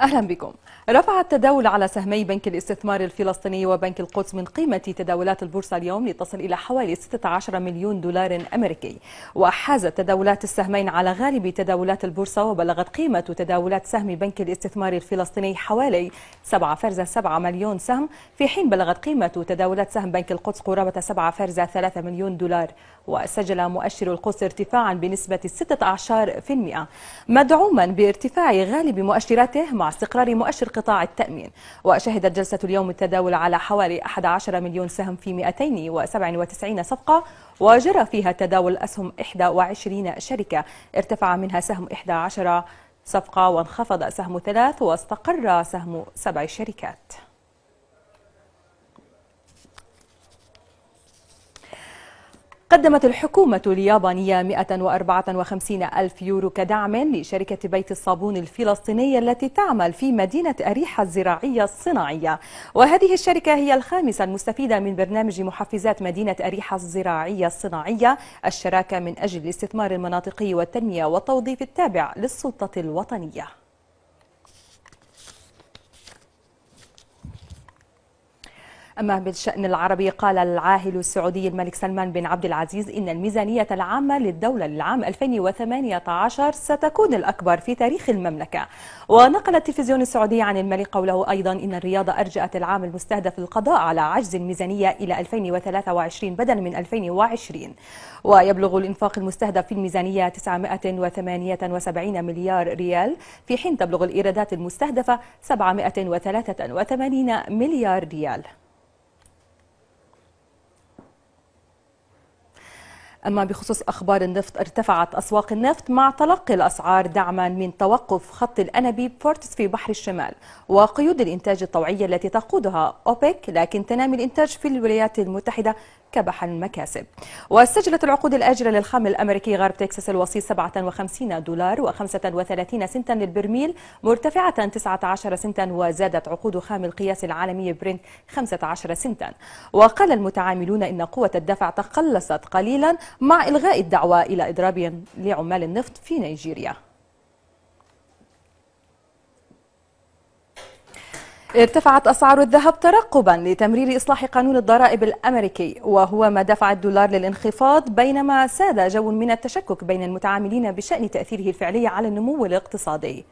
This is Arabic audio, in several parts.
أهلا بكم رفع التداول على سهمي بنك الاستثمار الفلسطيني وبنك القدس من قيمة تداولات البورصة اليوم لتصل إلى حوالي 16 مليون دولار أمريكي وحازت تداولات السهمين على غالب تداولات البورصة وبلغت قيمة تداولات سهم بنك الاستثمار الفلسطيني حوالي 7.7 مليون سهم في حين بلغت قيمة تداولات سهم بنك القدس قرابة 7.3 مليون دولار وسجل مؤشر القدس ارتفاعا بنسبة 16% مدعوما بارتفاع غالب مؤشراته مع استقرار مؤشر قطاع التأمين وشهدت جلسة اليوم التداول على حوالي 11 مليون سهم في 297 صفقة وجرى فيها تداول أسهم 21 شركة ارتفع منها سهم 11 صفقة وانخفض سهم ثلاث واستقر سهم سبع شركات قدمت الحكومة اليابانية 154 ألف يورو كدعم لشركة بيت الصابون الفلسطينية التي تعمل في مدينة أريحة الزراعية الصناعية وهذه الشركة هي الخامسة المستفيدة من برنامج محفزات مدينة أريحة الزراعية الصناعية الشراكة من أجل الاستثمار المناطقي والتنمية والتوظيف التابع للسلطة الوطنية أما بالشأن العربي قال العاهل السعودي الملك سلمان بن عبد العزيز إن الميزانية العامة للدولة للعام 2018 ستكون الأكبر في تاريخ المملكة ونقل التلفزيون السعودي عن الملك قوله أيضا إن الرياضة أرجأت العام المستهدف القضاء على عجز الميزانية إلى 2023 بدلا من 2020 ويبلغ الإنفاق المستهدف في الميزانية 978 مليار ريال في حين تبلغ الإيرادات المستهدفة 783 مليار ريال أما بخصوص أخبار النفط ارتفعت أسواق النفط مع تلقي الأسعار دعما من توقف خط الأنابيب فورتس في بحر الشمال وقيود الإنتاج الطوعية التي تقودها أوبك لكن تنامي الإنتاج في الولايات المتحدة كبح المكاسب وسجلت العقود الآجلة للخام الأمريكي غرب تكساس الوصي 57 دولار و35 سنتا للبرميل مرتفعة 19 سنتا وزادت عقود خام القياس العالمي برنت 15 سنتا وقال المتعاملون إن قوة الدفع تقلصت قليلا مع إلغاء الدعوة إلى إضراب لعمال النفط في نيجيريا ارتفعت أسعار الذهب ترقبا لتمرير إصلاح قانون الضرائب الأمريكي وهو ما دفع الدولار للانخفاض بينما ساد جو من التشكك بين المتعاملين بشأن تأثيره الفعلي على النمو الاقتصادي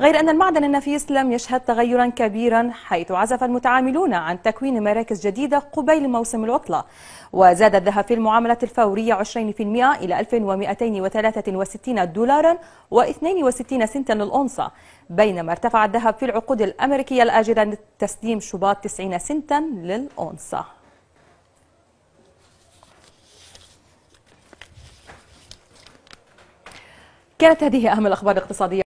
غير أن المعدن النفيس لم يشهد تغيرا كبيرا حيث عزف المتعاملون عن تكوين مراكز جديدة قبيل موسم العطلة وزاد الذهب في المعاملة الفورية 20% إلى 1263 دولارا و62 سنتا للأونصة بينما ارتفع الذهب في العقود الأمريكية الآجلة لتسليم شباط 90 سنتا للأونصة كانت هذه أهم الأخبار الاقتصادية